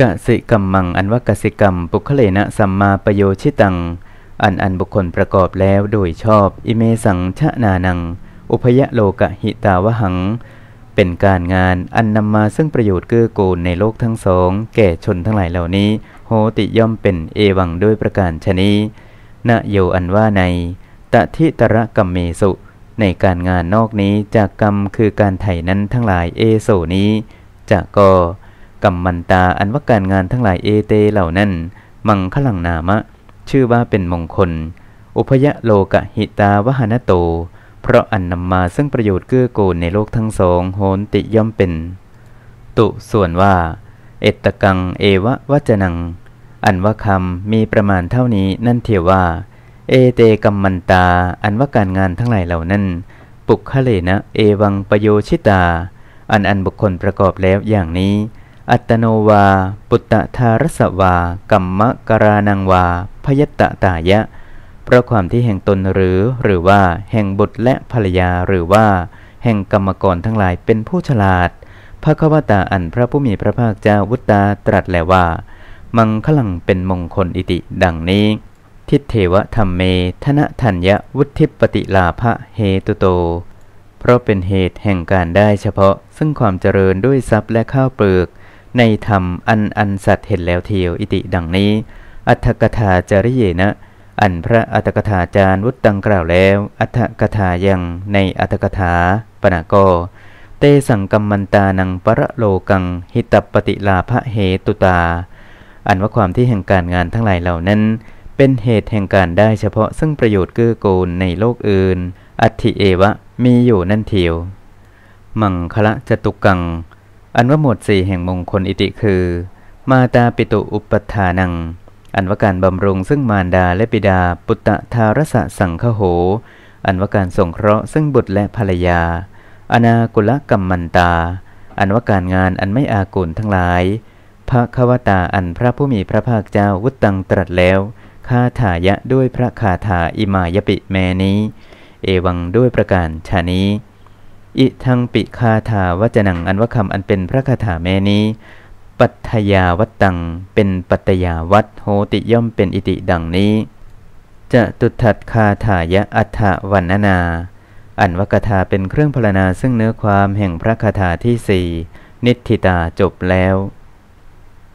กสิกรรมมังอันว่ากสิกรรมปุคเลนะสัมมาประโยชิตัง อันอันบุคคลประกอบแล้วโดยชอบ อิเมสังชะนานัง อุพยโลกะหิตาวหัง เป็นการงานอันนำมาซึ่งประโยชน์เกื้อกูลในโลกทั้งสองแก่ชนทั้งหลายเหล่านี้ โหติย่อมเป็นเอวังด้วยประการชนีนะโยอันว่าในตะทิตระกัมเมสุ ในการงานนอกนี้จากกรรมคือการไถ่นั้นทั้งหลายเอโสนี้จากกอกัมมันตาอันว่าการงานทั้งหลายเอเตเหล่านั้น มังขลังนามะ ชื่อว่าเป็นมงคล อุพยโลกะหิตาวหานโต เพราะอันนำมาซึ่งประโยชน์เกื้อกูลในโลกทั้งสอง โหนติย่อมเป็น ตุส่วนว่า เอตกังเอวะวัจนัง อันว่าคำมีประมาณเท่านี้นั่นเทียว่า เอเตกัมมันตาอันว่าการงานทั้งหลายเหล่านั้นปุกคะเลนะเอวังประโยชิตา อันอันบุคคลประกอบแล้วอย่างนี้อัตโนวา ปุตตะทารสวากัมมะกรานังวา พยตตายะ เพราะความที่แห่งตนหรือหรือว่าแห่งบุตรและภรรยาหรือว่าแห่งกรรมกรทั้งหลายเป็นผู้ฉลาด พระควตาอันพระผู้มีพระภาคเจ้าวุตตาตรัสแล้วว่า มังคลังเป็นมงคลอิติดังนี้ ทิเทวธรรมเมธนทัญญวุธิปติลาภะเฮตุโต เพราะเป็นเหตุแห่งการได้เฉพาะซึ่งความเจริญด้วยทรัพย์และข้าวเปลือกในธรรม อันอันสัตว์เห็นแล้วเทียว อิติดังนี้อัตถกถาจริเยนะ อันพระอัตถกถาจารย์วุตตังกล่าวแล้วอัตถกถายังในอัตถกถาปนากเตสังกัมมันตานังประโลกังหิตปฏิลาภะเหตุตา อันว่าความที่แห่งการงานทั้งหลายเหล่านั้น เป็นเหตุแห่งการได้เฉพาะ ซึ่งประโยชน์เกื้อกูลในโลกอื่น อัติเอวะมีอยู่นั่นเทียวมังคละจตุกังอันว่าหมวดสี่แห่งมงคลอิติคือ มาตาปิตุอุปทานัง อันว่าการบำรุงซึ่งมารดาและปิดาปุตตะทารสะสังคโห อันว่าการส่งเคราะห์ซึ่งบุตรและภรรยา อนากุลกัมมันตา อันว่าการงานอันไม่อากุลทั้งหลายพระควตาอันพระผู้มีพระภาคเจ้าวุตตังตรัสแล้วคาถายะด้วยพระคาถาอิมายปิแมนี้ เอวังด้วยประการชานี้อิทังปิคาถาวจนังอันว่าคำอันเป็นพระคาถาแม่นี้ ปัทยาวัตตังเป็นปัตยาวัตโหติย่อมเป็นอิติดังนี้ จะตุทัดคาถายะอัฏฐวันนา อันวคาถาเป็นเครื่องพรรณนาซึ่งเนื้อความแห่งพระคาถาที่สี่นิธิตาจบแล้ว